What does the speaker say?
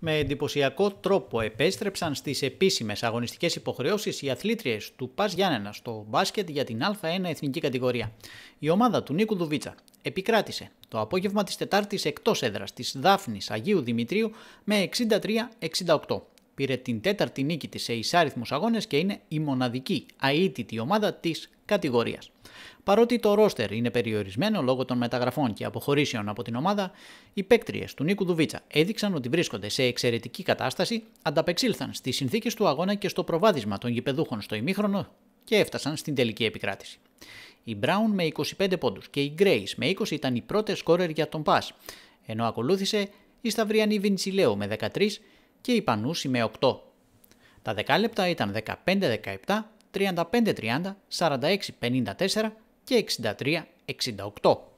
Με εντυπωσιακό τρόπο επέστρεψαν στις επίσημες αγωνιστικές υποχρεώσεις οι αθλήτριες του Πας Γιάννενα στο μπάσκετ για την Α1 εθνική κατηγορία. Η ομάδα του Νίκου Δουβίτσα επικράτησε το απόγευμα της Τετάρτης εκτός έδρας της Δάφνης Αγίου Δημητρίου με 63-68. Πήρε την τέταρτη νίκη της σε ισάριθμους αγώνες και είναι η μοναδική αίτητη ομάδα της κατηγορίας. Παρότι το ρόστερ είναι περιορισμένο λόγω των μεταγραφών και αποχωρήσεων από την ομάδα, οι παίκτριες του Νίκου Δουβίτσα έδειξαν ότι βρίσκονται σε εξαιρετική κατάσταση, ανταπεξήλθαν στις συνθήκες του αγώνα και στο προβάδισμα των γηπεδούχων στο ημίχρονο και έφτασαν στην τελική επικράτηση. Η Μπράουν με 25 πόντους και η Γκρέις με 20 ήταν οι πρώτες σκόρερ για τον Πας, ενώ ακολούθησε η Σταυριανή Βιντσιλέο με 13 και η Πανούση με 8. Τα δεκάλεπτα ήταν 15-17, 35-30, 46-54 και 63-68.